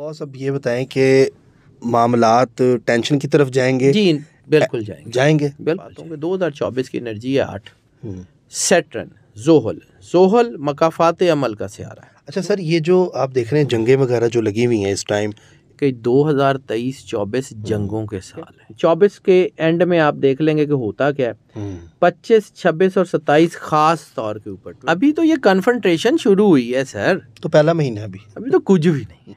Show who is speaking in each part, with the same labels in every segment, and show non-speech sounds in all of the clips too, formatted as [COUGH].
Speaker 1: Boss अब ये बताएं कि मामला टेंशन की तरफ जाएंगे जी बिल्कुल जाएंगे जाएंगे
Speaker 2: बिल्कुल दो हज़ार चौबीस की एनर्जी है आठ सेटरन जोहल जोहल मकाफात अमल का सियारा है अच्छा सर ये जो आप देख रहे हैं जंगे वगैरह जो लगी हुई हैं इस टाइम दो हजार तेईस चौबीस जंगों के साल है चौबीस के एंड में आप देख लेंगे कि होता क्या है हम्म। पच्चीस छब्बीस और सत्ताईस खास तौर के ऊपर अभी तो ये कन्फंट्रेशन शुरू हुई है सर तो पहला महीना अभी अभी तो कुछ भी नहीं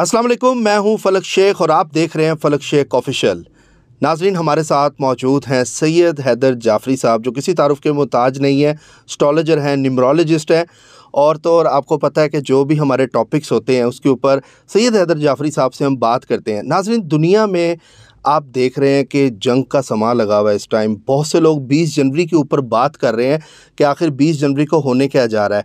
Speaker 1: अस्सलाम वालेकुम मैं हूं फलक शेख और आप देख रहे हैं फलक शेख ऑफिशियल नाजरीन हमारे साथ मौजूद हैं सैयद हैदर जाफरी साहब जो किसी तारुफ के मोहताज नहीं है स्ट्रॉलोजर हैं निमरोलॉजिस्ट हैं और तो और आपको पता है कि जो भी हमारे टॉपिक्स होते हैं उसके ऊपर सैयद हैदर जाफरी साहब से हम बात करते हैं नाजरीन दुनिया में आप देख रहे हैं कि जंग का समा लगा हुआ है इस टाइम बहुत से लोग 20 जनवरी के ऊपर बात कर रहे हैं कि आखिर 20 जनवरी को होने क्या जा रहा है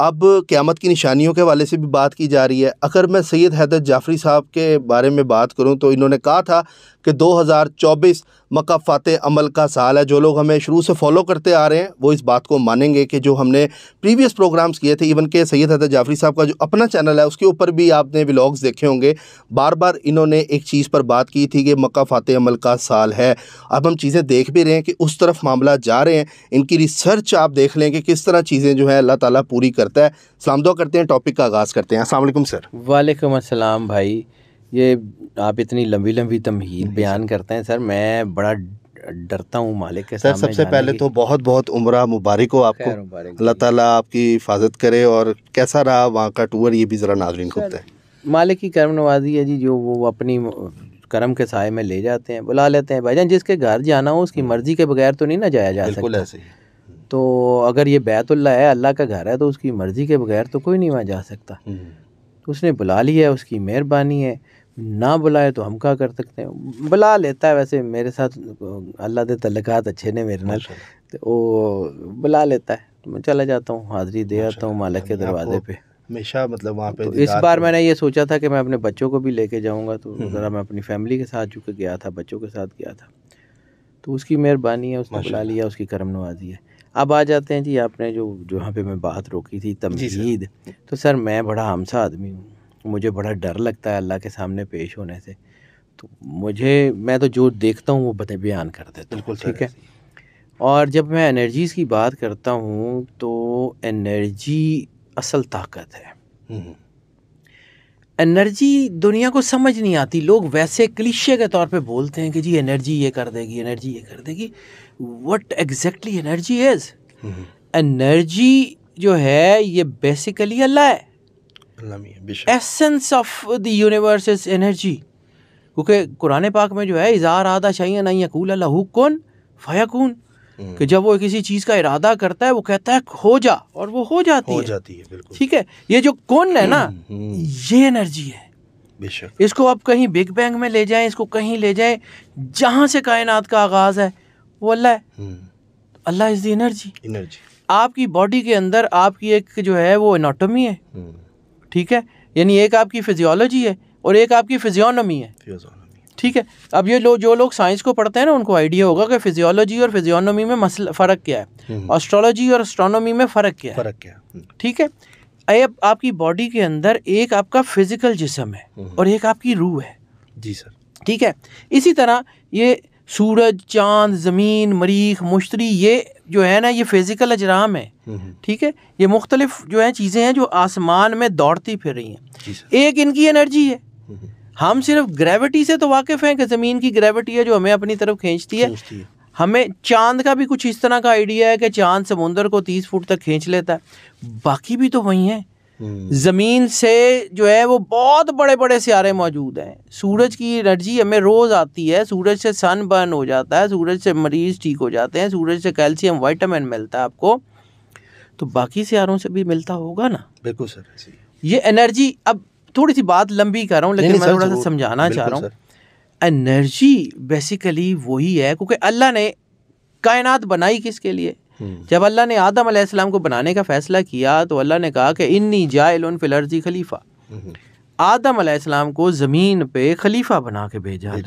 Speaker 1: अब क़्यामत की निशानियों के वाले से भी बात की जा रही है अगर मैं सैयद हैदर जाफ़री साहब के बारे में बात करूँ तो इन्होंने कहा था कि 2024 मकाफ़ात अमल का साल है जो लोग हमें शुरू से फॉलो करते आ रहे हैं वो इस बात को मानेंगे कि जो हमने प्रीवियस प्रोग्राम्स किए थे इवन के सैयद हद जाफरी साहब का जो अपना चैनल है उसके ऊपर भी आपने व्लॉग्स देखे होंगे बार बार इन्होंने एक चीज़ पर बात की थी कि मकाफ़ात अमल का साल है अब हम चीज़ें देख भी रहे हैं कि उस तरफ मामला जा रहे हैं इनकी रिसर्च आप देख लें कि किस तरह चीज़ें जो हैं अल्लाह ताली पूरी करता है सलाम करते हैं टॉपिक का आगाज़ करते हैं असल सर
Speaker 2: वालेकाम असलम भाई ये आप इतनी लंबी लंबी तमहीद बयान करते हैं सर मैं बड़ा डरता हूँ मालिक के सर सबसे पहले तो बहुत बहुत उम्र मुबारक हो आपको अल्लाह
Speaker 1: ताला आपकी हिफाजत करे और कैसा रहा वहाँ का टूर ये भी ज़रा नाजरीन को बताए
Speaker 2: मालिक की करम नवाजी है जी जो वो अपनी कर्म के साय में ले जाते हैं बुला लेते हैं भाई जिसके घर जाना हो उसकी हम्म। मर्ज़ी के बगैर तो नहीं ना जाया जा सकता ऐसे तो अगर ये बैतुल्ला है अल्लाह का घर है तो उसकी मर्ज़ी के बगैर तो कोई नहीं वहाँ जा सकता हम्म। उसने बुला लिया उसकी मेहरबानी है ना बुलाए तो हम क्या कर सकते हैं बुला लेता है वैसे मेरे साथ अल्लाह के तलक अच्छे ने मेरे ना तो वो बुला लेता है तो मैं चला जाता हूँ हाज़री दे आता हूँ मालिक के दरवाजे पे
Speaker 1: हमेशा मतलब वहाँ पे तो इस बार
Speaker 2: मैंने ये सोचा था कि मैं अपने बच्चों को भी लेके जाऊँगा तो हम्म, ज़रा हम्म। मैं अपनी फैमिली के साथ चुके गया था बच्चों के साथ गया था तो उसकी मेहरबानी है उसने बुला लिया उसकी करम नवाजी है अब आ जाते हैं जी आपने जो जहाँ पे मैं बात रोकी थी तमजीद तो सर मैं बड़ा हमसा आदमी हूँ मुझे बड़ा डर लगता है अल्लाह के सामने पेश होने से तो मुझे मैं तो जो देखता हूँ वो बता बयान कर देता बिल्कुल ठीक है और जब मैं एनर्जीज़ की बात करता हूँ तो एनर्जी असल ताकत है हम्म, हम्म। एनर्जी दुनिया को समझ नहीं आती लोग वैसे क्लिशे के तौर पे बोलते हैं कि जी एनर्जी ये कर देगी एनर्जी ये कर देगी what exactly energy is hmm, energy जो है ये बेसिकली अल्लाह है essence of the universe is energy क्योंकि कुरान पाक में जो है इजार आदा शाही नहीं यकूल कौन फयाकून हम्म। कि जब वो किसी चीज़ का इरादा करता है वो कहता है हो जा और वो हो जाती हो है जाती है बिल्कुल ठीक है ये जो कौन है ना हम्म, हम्म। ये एनर्जी है बेशक इसको आप कहीं बिग बैंग में ले जाएं इसको कहीं ले जाएं जहाँ से कायनात का आगाज़ है वो अल्लाह है अल्लाह इज़ द एनर्जी एनर्जी आपकी बॉडी के अंदर आपकी एक जो है वो एनाटोमी है ठीक है यानी एक आपकी फिजियोलॉजी है और एक आपकी फिजियोनॉमी है ठीक है अब ये लोग जो लोग साइंस को पढ़ते हैं ना उनको आइडिया होगा कि फिजियोलॉजी और फिजियोनॉमी में मसल फ़र्क क्या है ऑस्ट्रोलॉजी हम्म। और एस्ट्रोनॉमी में फ़र्क क्या है फ़र्क क्या हम्म। ठीक है अब आपकी बॉडी के अंदर एक आपका फिजिकल जिसम है हम्म। और एक आपकी रूह है जी सर ठीक है इसी तरह ये सूरज चांद ज़मीन मरीख मुश्तरी ये जो है ना ये फ़िज़िकल अजराम है हम्म, हम्म। ठीक है ये मुख्तलिफ जो है चीज़ें हैं जो आसमान में दौड़ती फिर रही हैं एक इनकी एनर्जी है हम्म, हम सिर्फ ग्रेविटी से तो वाकिफ़ हैं कि ज़मीन की ग्रेविटी है जो हमें अपनी तरफ खींचती है हमें चांद का भी कुछ इस तरह का आइडिया है कि चांद समुंदर को तीस फुट तक खींच लेता है बाकी भी तो वही हैं हम्म। ज़मीन से जो है वो बहुत बड़े बड़े सियारे मौजूद हैं सूरज की एनर्जी हमें रोज़ आती है सूरज से सन बर्न हो जाता है सूरज से मरीज़ ठीक हो जाते हैं सूरज से कैल्शियम वाइटामिन मिलता है आपको तो बाकी सियारों से भी मिलता होगा ना बिल्कुल सर ये एनर्जी अब थोड़ी सी बात लंबी कर रहा हूँ लेकिन मैं थोड़ा सा समझाना चाह रहा हूँ एनर्जी बेसिकली वही है क्योंकि अल्लाह ने कायनात बनाई किसके लिए जब अल्लाह ने आदम आसमाम को बनाने का फ़ैसला किया तो अल्लाह ने कहा कि इन्नी जायल फिलर्जी खलीफा हम्म। आदम आसमाम को ज़मीन पे खलीफा बना के भेजा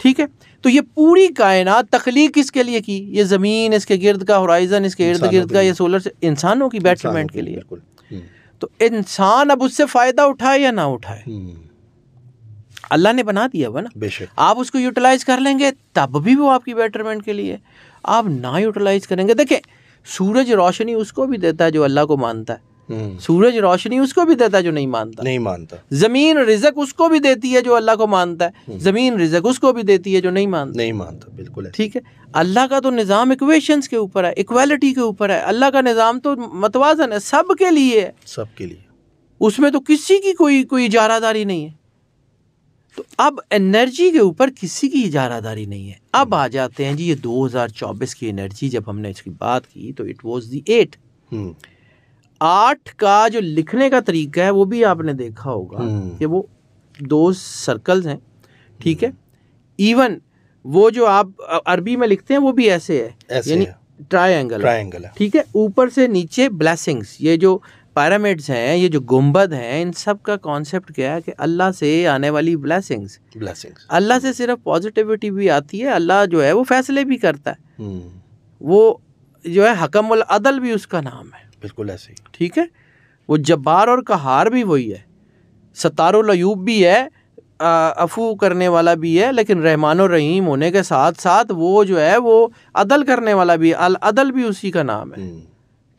Speaker 2: ठीक है तो ये पूरी कायनात तखलीक इसके लिए की ये ज़मीन इसके गिर्द का होराइजन इसके इर्द गिर्द का ये सोलर से इंसानों की बेटरमेंट के लिए हम्म। तो इंसान अब उससे फ़ायदा उठाए या ना उठाए हम्म। अल्लाह ने बना दिया हुआ ना आप उसको यूटिलाइज कर लेंगे तब भी वो आपकी बेटरमेंट के लिए आप ना यूटिलाइज करेंगे देखें सूरज रोशनी उसको भी देता है जो अल्लाह को मानता है हम्म। सूरज रोशनी उसको भी देता है जो नहीं मानता नहीं मानता जमीन रिजक उसको भी देती है जो अल्लाह को मानता है हम्म। जमीन रिजक उसको भी देती है जो नहीं मानता नहीं मानता बिल्कुल है। ठीक है अल्लाह का तो निज़ाम इक्वेशंस के ऊपर है इक्वालिटी के ऊपर है अल्लाह का निज़ाम तो मतवाजन है सब के लिए है सब के लिए उसमें तो किसी की कोई कोई इजारादारी नहीं है तो अब एनर्जी के ऊपर किसी की इजारादारी नहीं है अब हम्म। आ जाते हैं जी ये 2024 की एनर्जी जब हमने इसकी बात की तो इट वॉज दी एट आठ का जो लिखने का तरीका है वो भी आपने देखा होगा हम्म। कि वो दो सर्कल्स हैं ठीक है इवन हम्म। वो जो आप अरबी में लिखते हैं वो भी ऐसे है यानी ट्रायंगल ट्रायंगल ठीक है ऊपर से नीचे ब्लैसिंग्स ये जो पैरामिड्स हैं ये जो गुम्बद हैं इन सब का कॉन्सेप्ट क्या है कि अल्लाह से आने वाली ब्लैसिंग्स ब्लैसिंग्स अल्लाह से सिर्फ पॉजिटिविटी भी आती है अल्लाह जो है वो फैसले भी करता है
Speaker 1: हम्म।
Speaker 2: वो जो है हकम अदल भी उसका नाम है बिल्कुल ऐसे ही ठीक है वो जब्बार और कहार भी वही है सतारुलयूब भी है अफू करने वाला भी है लेकिन रहमान और रहीम होने के साथ साथ वो जो है वो अदल करने वाला भी अल अदल भी उसी का नाम है हम्म।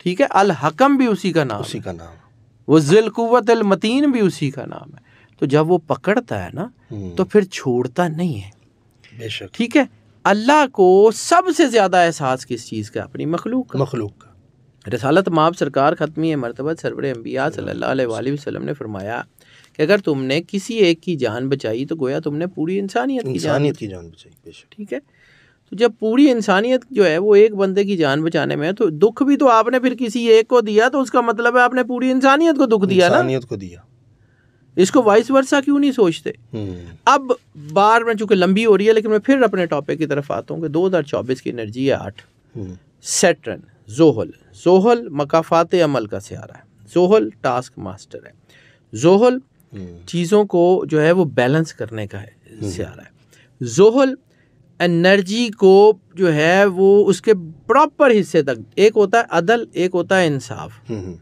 Speaker 2: ठीक है अल हकम भी उसी का नाम उसी का नाम वो जिलकुवत मतीन भी उसी का नाम है तो जब वो पकड़ता है ना हम्म। तो फिर छोड़ता नहीं है बेशक ठीक है अल्लाह को सबसे ज़्यादा एहसास किस चीज़ का अपनी मखलूक का मखलूक का रसालत माप सरकार ख़त्मी है मरतबा सरवर अम्बिया सल्ला ने फरमाया कि अगर तुमने किसी एक की जान बचाई तो गोया तुमने पूरी इंसानियत की जान बचाई ठीक है तो जब पूरी इंसानियत जो है वो एक बंदे की जान बचाने में है तो दुख भी तो आपने फिर किसी एक को दिया तो उसका मतलब है आपने पूरी इंसानियत को दुख दिया ना इंसानियत को दिया इसको वाइस वर्षा क्यों नहीं सोचते हम्म। अब बार में चूंकि लंबी हो रही है लेकिन मैं फिर अपने टॉपिक की तरफ आता हूँ कि दो की एनर्जी है आठ सेटरन जोहल जोहल मकाफात अमल का सहारा है जोहल टास्क मास्टर है जोहल हम्म। चीज़ों को जो है वो बैलेंस करने का है हम्म। सियारा है जोहल एनर्जी को जो है वो उसके प्रॉपर हिस्से तक एक होता है अदल एक होता है इंसाफ हम्म, हम्म।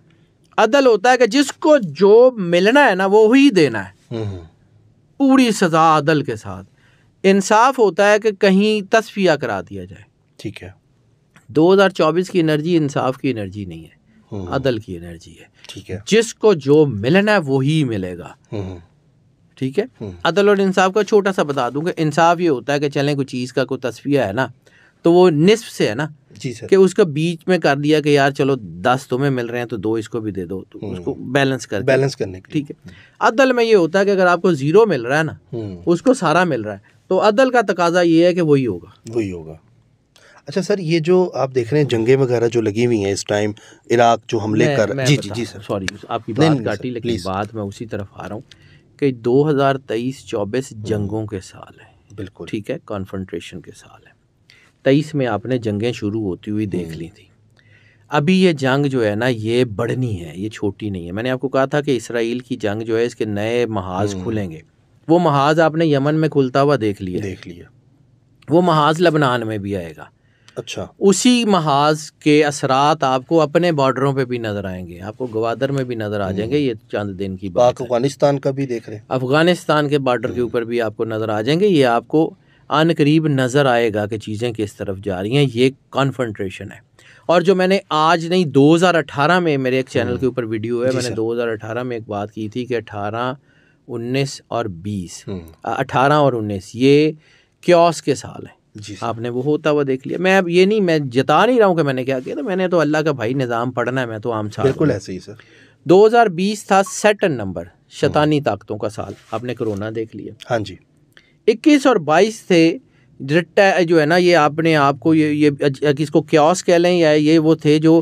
Speaker 2: अदल होता है कि जिसको जो मिलना है ना वो ही देना है हम्म, पूरी सजा अदल के साथ इंसाफ होता है कि कहीं तस्फिया करा दिया जाए ठीक है 2024 की एनर्जी इंसाफ की एनर्जी नहीं है अदल की एनर्जी है ठीक है जिसको जो मिलना है वो ही मिलेगा ठीक है हम्म। अदल और इंसाफ का छोटा सा बता दूंगा इंसाफ ये होता है कि चलें कोई चीज़ का कोई तस्वीर है ना तो वो निसफ से है ना जी सर कि उसका बीच में कर दिया कि यार चलो दस तुम्हें मिल रहे हैं तो दो इसको भी दे दो तो हम्म। उसको बैलेंस कर बैलेंस करने के ठीक है अदल में ये होता है कि अगर आपको ज़ीरो मिल रहा है ना हम्म। उसको सारा मिल रहा है तो अदल का तकाजा ये है कि वही होगा
Speaker 1: वही होगा अच्छा सर ये जो आप देख रहे हैं जंगे वगैरह जो लगी हुई हैं इस टाइम इराक
Speaker 2: जो हमले कर जी जी जी सर सॉरी आपकी बात काटी लेकिन बात मैं उसी तरफ आ रहा हूँ कि 2023-24 हम्म। जंगों के साल है बिल्कुल ठीक है कॉन्फ्रंट्रेशन के साल है तेईस में आपने जंगें शुरू होती हुई देख हम्म। ली थी अभी ये जंग जो है ना ये बढ़नी है ये छोटी नहीं है मैंने आपको कहा था कि इसराइल की जंग जो है इसके नए महाज हम्म। खुलेंगे वो महाज आपने यमन में खुलता हुआ देख लिया देख लिया वो महाज लबनान में भी आएगा अच्छा उसी महाज के असरात आपको अपने बॉर्डरों पे भी नजर आएंगे आपको गवादर में भी नजर आ हम्म। जाएंगे ये चंद दिन की तो बात
Speaker 1: अफगानिस्तान का भी देख रहे हैं
Speaker 2: अफगानिस्तान के बॉर्डर के हम्म। ऊपर भी आपको नजर आ जाएंगे ये आपको आन करीब नज़र आएगा कि चीज़ें किस तरफ जा रही हैं ये कॉन्फेंट्रेशन है और जो मैंने आज नहीं 2018 में मेरे एक चैनल हम्म। के ऊपर वीडियो है मैंने 2018 में एक बात की थी कि 18 19 और 20 18 और 19 ये क्योस के साल हैं जी आपने वो होता हुआ देख लिया मैं अब ये नहीं मैं जता नहीं रहा हूँ कि मैंने क्या किया तो मैंने तो अल्लाह का भाई निज़ाम पढ़ना है मैं तो आम छा बिल्कुल ऐसे ही सर 2020 था सेटन नंबर हम्म। शैतानी ताकतों का साल आपने कोरोना देख लिया हाँ जी इक्कीस और बाईस थे जो है ना ये आपने आपको ये ये किसको क्योस कह लें या ये वो थे जो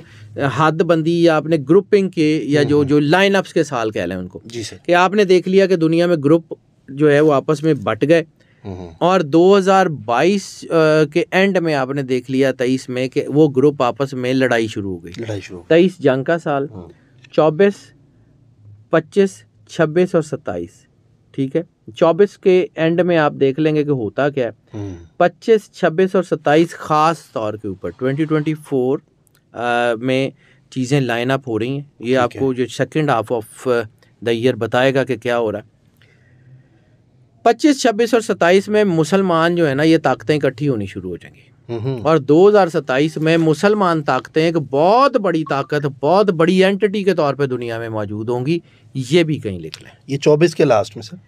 Speaker 2: हदबंदी या आपने ग्रुपिंग के या जो हम्म। जो लाइनअप्स के साल कह लें उनको जी सर कि आपने देख लिया कि दुनिया में ग्रुप जो है वो आपस में बट गए हम्म। और 2022 के एंड में आपने देख लिया तेईस में कि वो ग्रुप आपस में लड़ाई शुरू हो गई लड़ाई शुरू तेईस जंग का साल हम्म। चौबीस पच्चीस छब्बीस और सत्ताईस ठीक है चौबीस के एंड में आप देख लेंगे कि होता क्या है हम्म। पच्चीस छब्बीस और सत्ताईस खास तौर के ऊपर ट्वेंटी ट्वेंटी फोर में चीज़ें लाइन अप हो रही हैं ये आपको है। जो second half of the year बताएगा कि क्या हो रहा है पच्चीस छब्बीस और सत्ताईस में मुसलमान जो है ना ये ताकतें इकट्ठी होनी शुरू हो जाएंगी और 2027 में मुसलमान ताकतें एक बहुत बड़ी ताकत बहुत बड़ी एंटिटी के तौर पे दुनिया में मौजूद होंगी ये भी कहीं लिख लें ये 24 के लास्ट में सर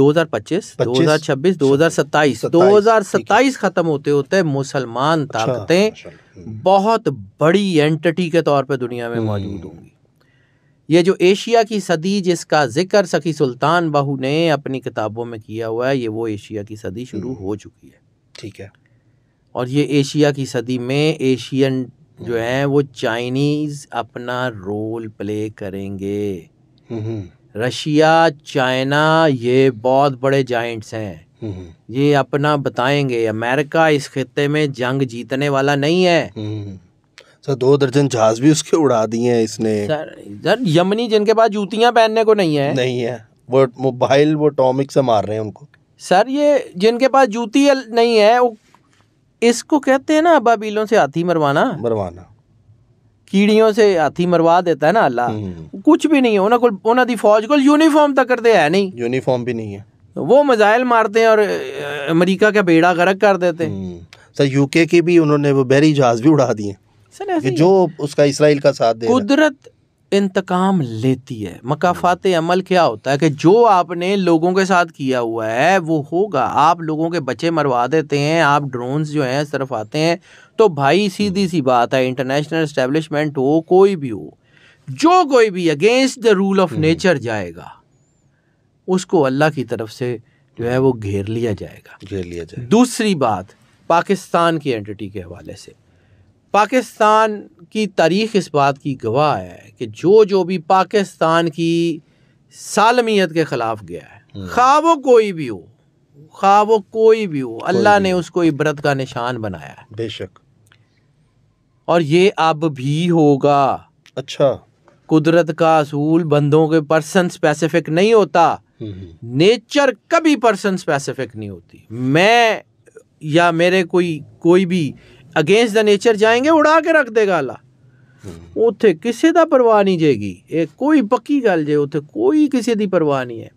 Speaker 2: 2025, 2026, 2027, 2027 खत्म होते होते मुसलमान अच्छा, ताकतें हम्म। बहुत बड़ी एंटिटी के तौर पे दुनिया में हम्म। मौजूद होंगी ये जो एशिया की सदी जिसका जिक्र सखी सुल्तान बाहू ने अपनी किताबों में किया हुआ है ये वो एशिया की सदी शुरू हम्म। हो चुकी है ठीक है और ये एशिया की सदी में एशियन जो हम्म। है वो चाइनीज अपना रोल प्ले करेंगे हम्म, रशिया चाइना ये बहुत बड़े जाइंट्स हैं ये अपना बताएंगे अमेरिका इस खत्ते में जंग जीतने वाला नहीं है
Speaker 1: सर अच्छा, दो दर्जन जहाज भी उसके
Speaker 2: उड़ा दिए हैं इसने सर यमनी जिनके पास जूतियां पहनने को नहीं है नहीं है वो मोबाइल वो टॉमिक से मार रहे हैं उनको सर ये जिनके पास जूती नहीं है वो इसको कहते हैं ना अबाबीलों से हाथी मरवाना मरवाना कीड़ियों से हाथी मरवा देता है ना अल्लाह हम्म। कुछ भी नहीं है ਉਹਨਾਂ को ਉਹਨਾਂ ਦੀ ਫੌਜ ਕੋਲ ਯੂਨੀਫਾਰਮ ਤਾਂ नहीं यूनिफॉर्म भी नहीं है वो मिजाइल मारते हैं और अमेरिका का बेड़ा गर्क कर देते हैं
Speaker 1: हम्म। सर यूके के भी उन्होंने वो बहरी जहाज भी उड़ा दिए कि जो उसका इसराइल का साथ
Speaker 2: दे कुदरत इंतकाम लेती है मकाफात अमल क्या होता है कि जो आपने लोगों के साथ किया हुआ है वो होगा आप लोगों के बच्चे मरवा देते हैं आप ड्रोन्स जो हैं सिर्फ आते हैं तो भाई सीधी सी बात है इंटरनेशनल इस्टेब्लिशमेंट हो कोई भी हो जो कोई भी against the rule of nature जाएगा उसको अल्लाह की तरफ से जो है वो घेर लिया जाएगा घेर लिया जाएगा दूसरी बात पाकिस्तान की एंटिटी के हवाले से पाकिस्तान की तारीख इस बात की गवाह है कि जो जो भी पाकिस्तान की सालमियत के ख़िलाफ़ गया है हम्म। खा वो कोई भी हो खा वो कोई भी हो अल्लाह ने उसको इबरत का निशान बनाया है बेशक और ये अब भी होगा अच्छा कुदरत का असूल बंदों के पर्सन स्पेसिफिक नहीं होता नेचर हम्म, हम्म। कभी पर्सन स्पेसिफिक नहीं होती मैं या मेरे कोई कोई भी अगेंस्ट द नेचर जाएंगे उड़ा के रख देगा अल्लाह हम्म। उथे किसी का परवाह नहीं जाएगी ये कोई पक्की गल जे उ कोई किसी की परवाह नहीं है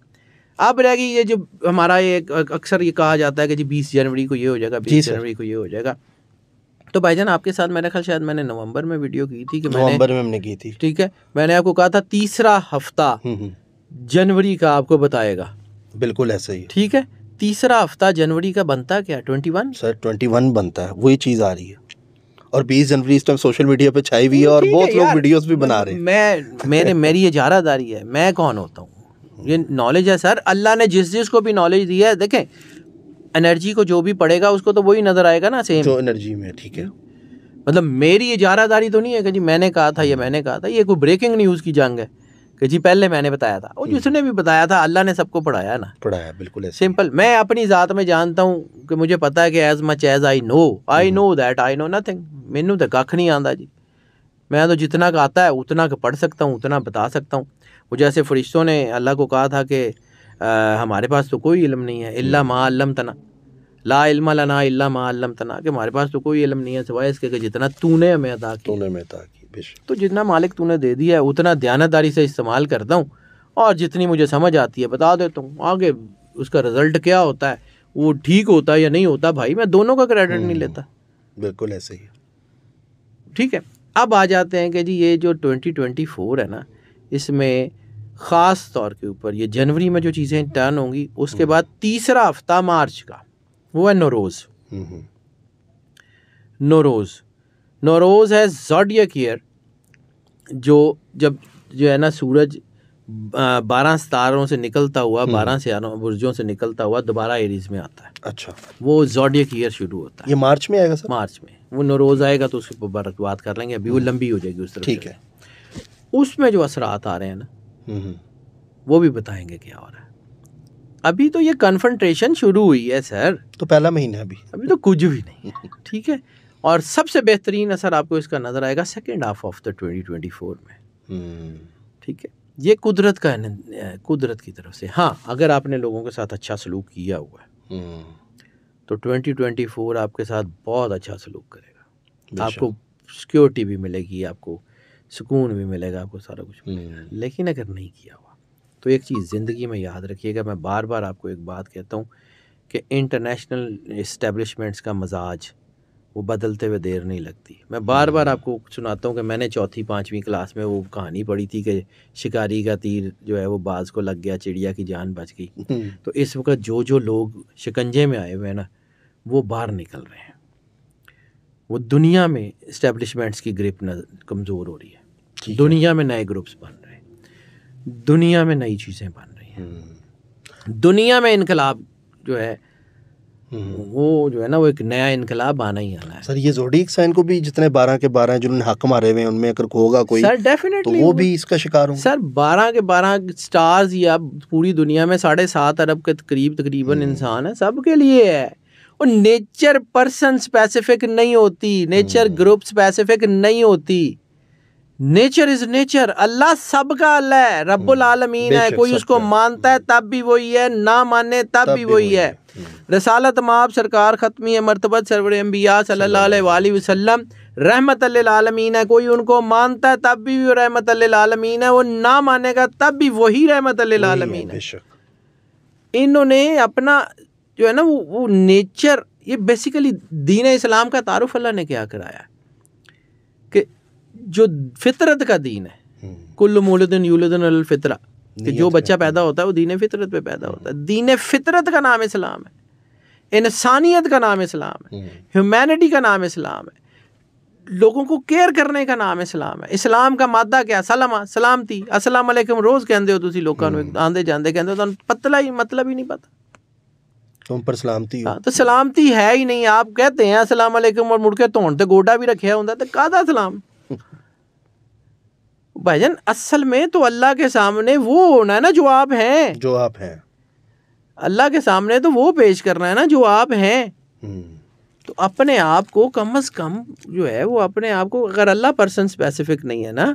Speaker 2: अब रह गई ये जो हमारा ये अक्सर ये कहा जाता है कि जी बीस जनवरी को ये हो जाएगा बीस जनवरी को ये हो जाएगा तो भाईजान आपके साथ मेरे ख्याल शायद मैंने नवंबर में वीडियो की थी कि नवंबर में हमने की थी ठीक है मैंने आपको कहा था तीसरा हफ्ता हम्म, हम्म। जनवरी का आपको बताएगा बिल्कुल ऐसा ही ठीक है तीसरा हफ्ता जनवरी का बनता क्या twenty one sir twenty
Speaker 1: one बनता है वही चीज़ आ रही है और 20 जनवरी इस टाइम सोशल मीडिया पे छाई हुई है और बहुत लोग वीडियोस भी
Speaker 2: बना रहे हैं मैं मेरे मेरी ये जारादारी है मैं कौन होता हूँ ये नॉलेज है सर अल्लाह ने जिस जिस को भी नॉलेज दिया है देखें एनर्जी को जो भी पड़ेगा उसको तो वही नज़र आएगा ना सेम जो एनर्जी में ठीक है मतलब मेरी ये जारादारी तो नहीं है कि जी मैंने कहा था या मैंने कहा था ये कोई ब्रेकिंग न्यूज़ की जंग है कि जी पहले मैंने बताया था और हम्म। जिसने भी बताया था अल्लाह ने सबको पढ़ाया ना पढ़ाया बिल्कुल सिंपल मैं अपनी ज़ात में जानता हूँ कि मुझे पता है कि as much as I know I know that I know nothing मैनू तो कख नहीं आता जी मैं तो जितना का आता है उतना का पढ़ सकता हूँ उतना बता सकता हूँ वो जैसे फरिश्तों ने अल्लाह को कहा था कि हमारे पास तो कोई इलम नहीं है इल्ला हम्म। माल्लम तना ला इल्म लना इल्ला माल्लम तना कि हमारे पास तो कोई इलम नहीं है सिवाय इसके कि जितना तूने हमें अदा किया तो जितना मालिक तूने दे दिया है उतना दयानतदारी से इस्तेमाल करता हूँ और जितनी मुझे समझ आती है बता देता हूँ आगे उसका रिजल्ट क्या होता है वो ठीक होता है या नहीं होता भाई मैं दोनों का क्रेडिट नहीं हम्म, लेता
Speaker 1: बिल्कुल ऐसे ही
Speaker 2: ठीक है अब आ जाते हैं कि जी ये जो 2024 है ना इसमें ख़ास तौर के ऊपर ये जनवरी में जो चीज़ें टर्न होंगी उसके हम्म। बाद तीसरा हफ्ता मार्च का वो है नोरोज़ हम्म, नोरोज़ नोरोज़ है जॉडियक ईयर जो जब जो है ना सूरज बारह सितारों से निकलता हुआ हम्म। बारह सियारों बुर्जों से निकलता हुआ दोबारा एरीज में आता है अच्छा वो जोडियक ईयर शुरू होता है ये मार्च में आएगा सर मार्च में वो नरोज आएगा तो उसके ऊपर बात कर लेंगे अभी वो हम्म। लंबी हो जाएगी उस तरफ ठीक है उसमें जो असरात आ रहे हैं ना हम्म, वो भी बताएंगे क्या हो रहा है अभी तो ये कन्फंट्रेशन शुरू हुई है सर तो पहला महीना अभी अभी तो कुछ भी नहीं [LAUGHS] ठीक है और सबसे बेहतरीन असर आपको इसका नज़र आएगा second half of the twenty twenty four में हम्म। ठीक है ये कुदरत का कुदरत की तरफ से हाँ अगर आपने लोगों के साथ अच्छा सलूक किया हुआ है हम्म। तो ट्वेंटी ट्वेंटी फोर आपके साथ बहुत अच्छा सलूक करेगा आपको सिक्योरिटी भी मिलेगी आपको सुकून भी मिलेगा आपको सारा कुछ मिलेगा हम्म। लेकिन अगर नहीं किया हुआ तो एक चीज़ ज़िंदगी में याद रखिएगा मैं बार बार आपको एक बात कहता हूँ कि इंटरनेशनल इस्टेब्लिशमेंट्स का मजाज वो बदलते हुए देर नहीं लगती मैं बार बार आपको सुनाता हूँ कि मैंने चौथी पाँचवीं क्लास में वो कहानी पढ़ी थी कि शिकारी का तीर जो है वो बाज को लग गया चिड़िया की जान बच गई हम्म। तो इस वक्त जो जो लोग शिकंजे में आए हुए हैं ना वो बाहर निकल रहे हैं वो दुनिया में इस्टेब्लिशमेंट्स की ग्रिप कमज़ोर हो रही है दुनिया में नए ग्रुप्स बन रहे हैं दुनिया में नई चीज़ें बन
Speaker 1: रही हैं हम्म।
Speaker 2: दुनिया में इनकलाब जो है हम्म। वो जो है ना वो एक नया इनकलाब आना ही आना है सर ये जोडिक
Speaker 1: साइन को भी जितने बारह के बारह जिन्होंने हक मारे हुए हैं उनमें अगर होगा कोई सर डेफिनेटली तो वो भी
Speaker 2: इसका शिकार होगा सर बारह के बारह स्टार्स या पूरी दुनिया में साढ़े सात अरब के करीब तकरीबन हम्म। इंसान है सबके लिए है और नेचर पर्सन स्पेसिफिक नहीं होती नेचर ग्रुप स्पेसिफिक नहीं होती नेचर इज नेचर अल्लाह सबका अल्लाह है रबुल हम्म। आलमीन है कोई उसको मानता है तब भी वही है ना माने तब भी वही है रसालत माप सरकार ख़त्मी मरतबत सरवर अम्बिया सल्लल्लाहु वसलम रहमत आलमीन है कोई उनको मानता है तब भी वो रहमत आलमीन है वो ना मानेगा तब भी वही रहमत आलमीन है इन्होंने अपना जो है ना वो वो नेचर ये बेसिकली दीन इस्लाम का तारुफ अल्लाह ने क्या कराया कि जो फितरत का दीन है हम्म। कुल यूलदिन अलफितरा कि जो अच्छा बच्चा पैदा होता है वो दीन फितरत पे पैदा होता है हम्म। दीन फितरत का नाम इस्लाम है इंसानियत का नाम इस्लाम है हम्म। ह्यूमैनिटी का नाम इस्लाम है लोगों को केयर करने का नाम इस्लाम है इस्लाम का मादा क्या सलामा सलामती असलम रोज कहते हो तुम ਲੋਕਾਂ ਨੂੰ जाते कहते हो पतला ही मतलब ही नहीं पता
Speaker 1: तुम तो पर सलामती हो हाँ, तो
Speaker 2: सलामती है ही नहीं आप कहते हैं असलम और मुड़ के धोन तो गोडा भी रखे होंगे तो कहता सलाम [LAUGHS] भाईजान असल में तो अल्लाह के सामने वो होना है ना जो आप हैं जो आप हैं अल्लाह के सामने तो वो पेश करना है ना जो आप हैं हम्म। तो अपने आप को कम अज कम जो है वो अपने आप को अगर अल्लाह पर्सन स्पेसिफिक नहीं है ना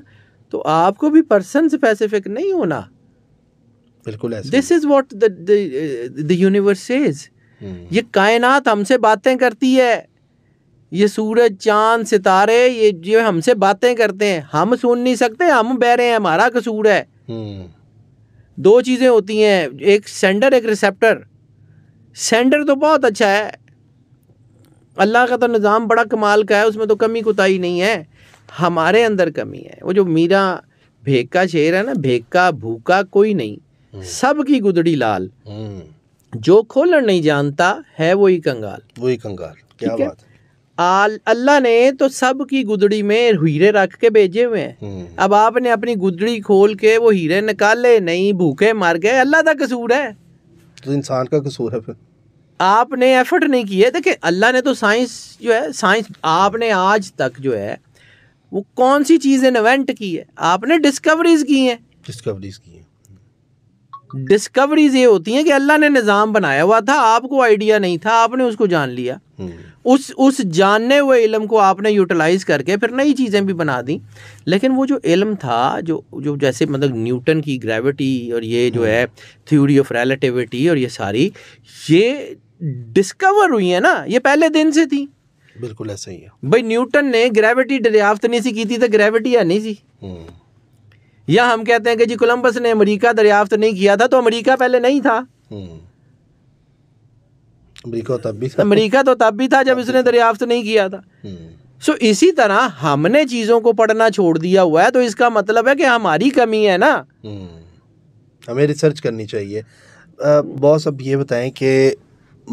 Speaker 2: तो आपको भी पर्सन स्पेसिफिक नहीं होना बिल्कुल this is what the universe is ये कायनात हमसे बातें करती है ये सूरज चांद सितारे ये जो हमसे बातें करते हैं हम सुन नहीं सकते हम बह रहे हैं हमारा कसूर है हम्म। दो चीज़ें होती हैं एक सेंडर एक रिसेप्टर सेंडर तो बहुत अच्छा है अल्लाह का तो निज़ाम बड़ा कमाल का है उसमें तो कमी कोताही नहीं है हमारे अंदर कमी है वो जो मीरा भेका शेर है ना भेका भूखा कोई नहीं हम्म। सब की गुदड़ी लाल हम्म। जो खोलन नहीं जानता है वही कंगाल वही कंगाल क्या बात है अल्लाह ने तो सब की गुदड़ी में हीरे रख के भेजे हुए हैं हम्म। अब आपने अपनी गुदड़ी खोल के वो हीरे निकाले नहीं भूखे मर गए अल्लाह का कसूर है तो इंसान का कसूर है फिर आपने एफर्ट नहीं किए देखिए अल्लाह ने तो साइंस जो है साइंस आपने आज तक जो है वो कौन सी चीज़ें इन्वेंट की है आपने डिस्कवरीज की हैं डिस्कवरीज की हैं डिस्कवरीज ये होती हैं कि अल्लाह ने निज़ाम बनाया हुआ था आपको आइडिया नहीं था आपने उसको जान लिया उस उस जानने हुए इलम को आपने यूटिलाइज़ करके फिर नई चीज़ें भी बना दी लेकिन वो जो इलम था जो जो जैसे मतलब न्यूटन की ग्रेविटी और ये जो हम्म। है थ्योरी ऑफ रेलेटिविटी और ये सारी ये डिस्कवर हुई है ना ये पहले दिन से थी
Speaker 1: बिल्कुल ऐसा ही है
Speaker 2: भाई न्यूटन ने ग्रेविटी दरियाफ्त नहीं सी की थी तो ग्रेविटी है नहीं सी
Speaker 1: हम्म।
Speaker 2: या हम कहते हैं कि जी कोलम्बस ने अमरीका दरियाफ्त नहीं किया था तो अमरीका पहले नहीं था
Speaker 1: हम्म। अमरीका तब भी
Speaker 2: था तो तब भी था जब इसने दरियाफ्त नहीं किया था सो हम्म। इसी तरह हमने चीज़ों को पढ़ना छोड़ दिया हुआ है तो इसका मतलब है कि हमारी कमी है ना हम्म।
Speaker 1: हमें रिसर्च करनी चाहिए बॉस अब ये बताएं कि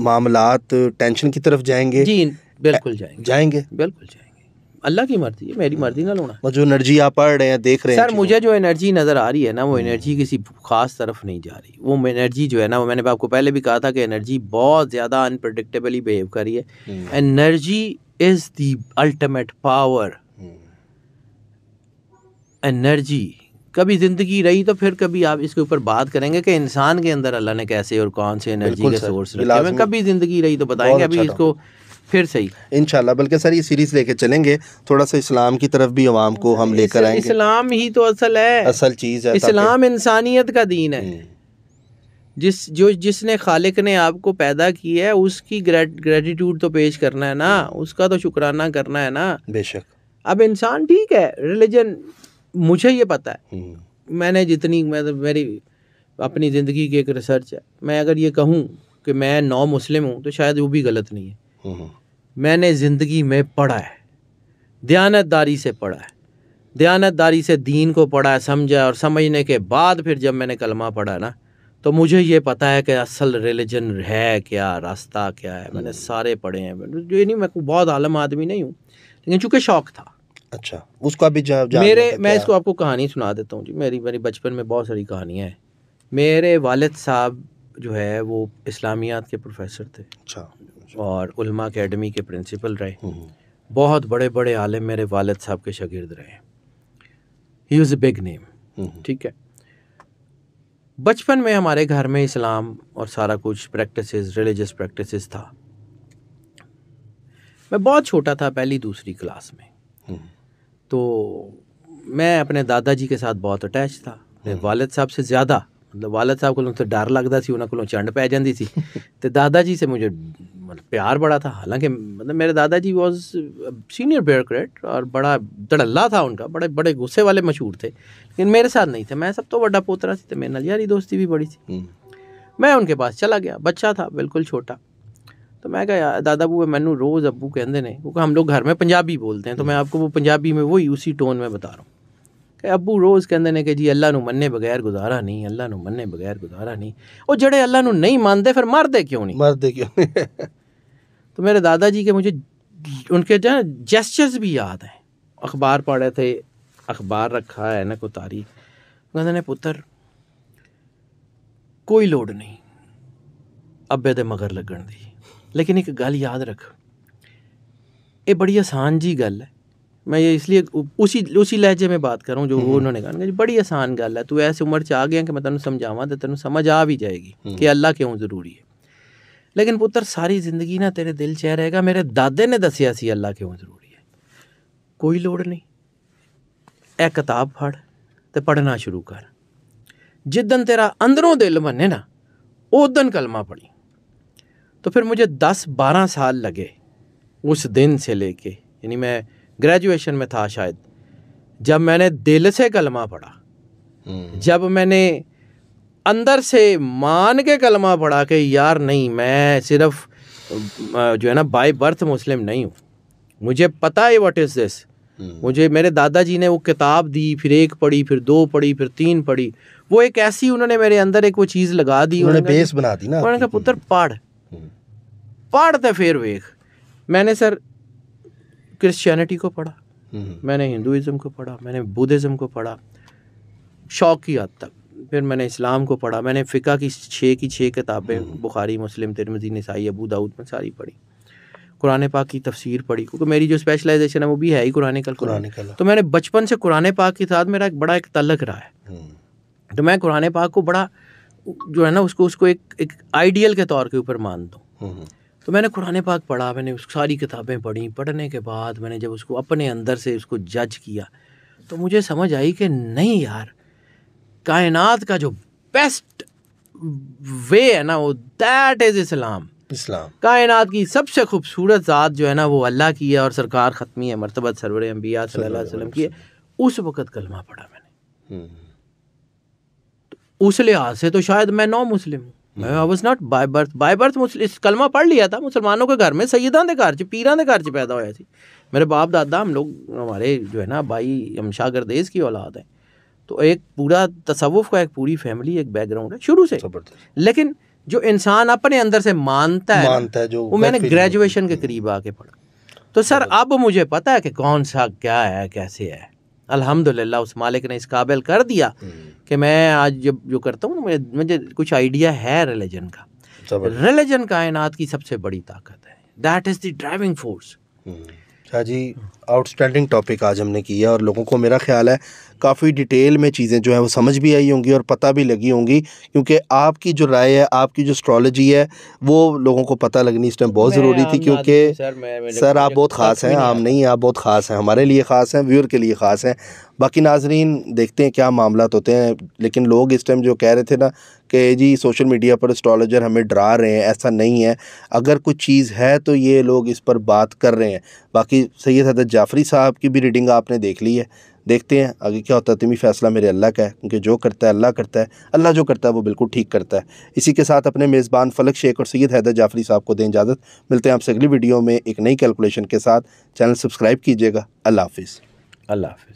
Speaker 1: मामलात टेंशन की तरफ जाएंगे जी बिल्कुल
Speaker 2: जाएंगे जाएंगे बिल्कुल जाएंगे अल्लाह की मर्जी है मेरी मर्जी ना लोना
Speaker 1: जो एनर्जी आप पढ़ रहे हैं
Speaker 2: देख रहे हैं सर मुझे जो एनर्जी नज़र आ रही है ना वो हम्म। एनर्जी किसी खास तरफ नहीं जा रही वो एनर्जी जो है ना वो मैंने आपको पहले भी कहा था कि एनर्जी बहुत ज़्यादा अनप्रडिक्टेबली बिहेव कर रही है energy is the ultimate power energy कभी ज़िंदगी रही तो फिर कभी आप इसके ऊपर बात करेंगे कि इंसान के अंदर अल्लाह ने कैसे और कौन से एनर्जी के सोर्स रखे कभी ज़िंदगी रही तो बताएंगे अभी अच्छा इसको फिर सही
Speaker 1: इन बल्कि सर ये सीरीज़ लेके चलेंगे थोड़ा सा इस्लाम की तरफ भी अवाम को हम लेकर आएंगे इस्लाम
Speaker 2: ही तो असल है
Speaker 1: असल चीज़ है इस्लाम
Speaker 2: इंसानियत का दीन है हम्म। जिस जो जिसने खालिक ने आपको पैदा किया है उसकी ग्रेटिट्यूड तो पेश करना है ना हम्म। उसका तो शुक्राना करना है ना बेशक अब इंसान ठीक है रिलीजन मुझे ये पता है हम्म। मैंने जितनी मैं तो मेरी अपनी ज़िंदगी की एक रिसर्च है मैं अगर ये कहूँ कि मैं नौ मुस्लिम हूँ तो शायद वो भी गलत नहीं है मैंने ज़िंदगी में पढ़ा है दयानतदारी से पढ़ा है दयानतदारी से दीन को पढ़ा है समझा और समझने के बाद फिर जब मैंने कलमा पढ़ा ना तो मुझे ये पता है कि असल रिलीजन है क्या रास्ता क्या है मैंने हम्म। सारे पढ़े हैं ये नहीं मैं बहुत आलम आदमी नहीं हूँ लेकिन चूँकि शौक था अच्छा उसको अभी जा मेरे मैं इसको आपको कहानी सुना देता हूँ जी मेरी मेरी बचपन में बहुत सारी कहानियाँ हैं मेरे वालद साहब जो है वो इस्लामियात के प्रोफेसर थे अच्छा हम्म। और उलमा अकेडमी के प्रिंसिपल रहे हम्म। बहुत बड़े बड़े आलम मेरे वालद साहब के शागिर्द रहे ही इज़ ए बिग नेम ठीक है बचपन में हमारे घर में इस्लाम और सारा कुछ प्रैक्टिसेस रिलीजियस प्रैक्टिसेस था मैं बहुत छोटा था पहली दूसरी क्लास में हम्म। तो मैं अपने दादाजी के साथ बहुत अटैच था मेरे वालद साहब से ज़्यादा मतलब वालद साहब को तो डर लगता ਸੀ उन्होंने को चंड पै जाती ਸੀ तो दादा जी से मुझे मतलब प्यार बड़ा था हालांकि मतलब मेरे दादाजी वॉज सीनियर ब्यूरोक्रेट और बड़ा धड़ल्ला था उनका बड़े बड़े गुस्से वाले मशहूर थे लेकिन मेरे साथ नहीं थे मैं सब तो बड़ा पोतरा थी तो मेरे नाल यारी दोस्ती भी बड़ी थी हम्म। मैं उनके पास चला गया बच्चा था बिल्कुल छोटा तो मैं कहा दादा बुआ मैनू रोज़ अबू कहते हैं क्योंकि हम लोग घर में पंजाबी बोलते हैं तो हम्म। मैं आपको वो पंजाबी में वही उसी टोन में बता रहा हूँ ਕਿ ਅੱਬੂ ਰੋਜ਼ ਕਹਿੰਦੇ ਨੇ ਕਿ ਜੀ ਅੱਲਾ ਨੂੰ ਮੰਨੇ ਬਗੈਰ ਗੁਜ਼ਾਰਾ ਨਹੀਂ ਅੱਲਾ ਨੂੰ ਮੰਨੇ ਬਗੈਰ ਗੁਜ਼ਾਰਾ ਨਹੀਂ ਉਹ ਜਿਹੜੇ ਅੱਲਾ ਨੂੰ ਨਹੀਂ ਮੰਨਦੇ ਫਿਰ ਮਰਦੇ ਕਿਉਂ नहीं मरते क्यों [LAUGHS] तो मेरे दादाजी के मुझे उनके जो है जेस्चर्स भी याद हैं अखबार पढ़े थे अखबार रखा है ना कोतारी कहते ने पुत्र कोई लोड नहीं अबे दे मगर लगन दी लेकिन एक गल याद रख ਇਹ ਬੜੀ ਆਸਾਨ ਜੀ ਗੱਲ ਹੈ मैं ये इसलिए उसी उसी लहजे में बात करूँ जो हम्म। उन्होंने कहा बड़ी आसान गल है तू ऐसी उम्र च आ गया कि मैं तेन समझावा तो तेन समझ आ भी जाएगी हम्म। कि अल्लाह क्यों ज़रूरी है लेकिन पुत्र सारी जिंदगी ना तेरे दिल च रहेगा मेरे दादे ने दसिया सी अल्लाह क्यों ज़रूरी है कोई लोड़ नहीं एक किताब फड़ तो पढ़ना शुरू कर जिदन तेरा अंदरों दिल मने ना उदन कलमा पढ़ी तो फिर मुझे दस बारह साल लगे उस दिन से लेके यानी मैं ग्रेजुएशन में था शायद जब मैंने दिल से कलमा पढ़ा हम्म। जब मैंने अंदर से मान के कलमा पढ़ा के यार नहीं मैं सिर्फ जो है ना बाय बर्थ मुस्लिम नहीं हूँ मुझे पता है व्हाट इज़ दिस मुझे मेरे दादाजी ने वो किताब दी फिर एक पढ़ी फिर दो पढ़ी फिर तीन पढ़ी वो एक ऐसी उन्होंने मेरे अंदर एक वो चीज़ लगा दी उन्होंने बेस बना दी ना उन्होंने कहा पुत्र पढ़ हम्म। पढ़ तो फिर वेख मैंने सर क्रिश्चियनिटी हम्म। को पढ़ा मैंने हिंदुज़म को पढ़ा मैंने बुद्धिज़्म को पढ़ा शौक की हद तक फिर मैंने इस्लाम को पढ़ा मैंने फ़िका की छः की छः किताबें हम्म। बुखारी मुस्लिम तिरमजी नसाई अबू दाऊद में सारी पढ़ी कुरान पाक की तफसीर पढ़ी क्योंकि मेरी जो स्पेशलाइजेशन है वो भी है ही कुरान कल कुरान कल तो मैंने बचपन से कुरान पाक के साथ मेरा एक बड़ा एक तलक रहा है
Speaker 1: हम्म।
Speaker 2: तो मैं कुरान पाक को बड़ा जो है ना उसको उसको एक एक आइडियल के तौर के ऊपर मानता हूँ तो मैंने कुरान पाक पढ़ा मैंने उस सारी किताबें पढ़ी पढ़ने के बाद मैंने जब उसको अपने अंदर से उसको जज किया तो मुझे समझ आई कि नहीं यार कायनात का जो बेस्ट वे है ना वो दैट इज़ इस्लाम इस्लाम कायनात की सबसे खूबसूरत ज़ात जो है ना वो अल्लाह की है और सरकार ख़त्मी है मरतबत सरवर अम्बिया वसल्लम की है उस वक़्त कलमा पढ़ा मैंने हम्म। तो उस लिहाज से तो शायद मैं नौ मुस्लिम हूँ I was not by birth by birth इस कलमा पढ़ लिया था मुसलमानों के घर में सईदा के घर च पीर के घर च पैदा होया थी मेरे बाप दादा हम लोग हमारे जो है ना भाई हम शागरदेज की औलाद हैं तो एक पूरा तसवुफ़ का एक पूरी फैमिली एक बैकग्राउंड है शुरू से लेकिन जो इंसान अपने अंदर से मानता है मानता है जो वो मैंने ग्रेजुएशन के हम्म। करीब आके पढ़ा तो सर अब मुझे पता है कि कौन सा क्या है कैसे है अल्हम्दुलिल्लाह उस मालिक ने इस काबिल कर दिया हम्म। कि मैं आज जब जो करता हूँ मुझे मुझे कुछ आइडिया है रिलीजन का रिलीजन कायनात की सबसे बड़ी ताकत है that is the driving force
Speaker 1: अच्छा जी आउटस्टैंडिंग टॉपिक आज हमने किया और लोगों को मेरा ख्याल है काफ़ी डिटेल में चीज़ें जो है वो समझ भी आई होंगी और पता भी लगी होंगी क्योंकि आपकी जो राय है आपकी जो स्ट्रॉलोजी है वो लोगों को पता लगनी इस टाइम बहुत ज़रूरी थी क्योंकि सर, सर आप बहुत ख़ास हैं आम नहीं आप बहुत ख़ास हैं हमारे लिए ख़ास हैं व्यूअर के लिए ख़ास हैं बाकी नाजरीन देखते हैं क्या मामला होते हैं लेकिन लोग इस टाइम जो कह रहे थे ना कि जी सोशल मीडिया पर एस्ट्रोलॉजर हमें डरा रहे हैं ऐसा नहीं है अगर कुछ चीज़ है तो ये लोग इस पर बात कर रहे हैं बाकी सैद हदत जाफरी साहब की भी रीडिंग आपने देख ली है देखते हैं आगे क्या होता है तुम्हें फैसला मेरे अल्लाह का है क्योंकि जो करता है अल्लाह करता है अल्लाह जो करता है वो बिल्कुल ठीक करता है इसी के साथ अपने मेज़बान फलक शेख और सैयद हैदर जाफरी साहब को दें इजाज़त मिलते हैं आपसे अगली वीडियो में एक नई कैलकुलेशन के साथ चैनल सब्सक्राइब कीजिएगा अल्लाह हाफिज़ अल्लाह हाफिज़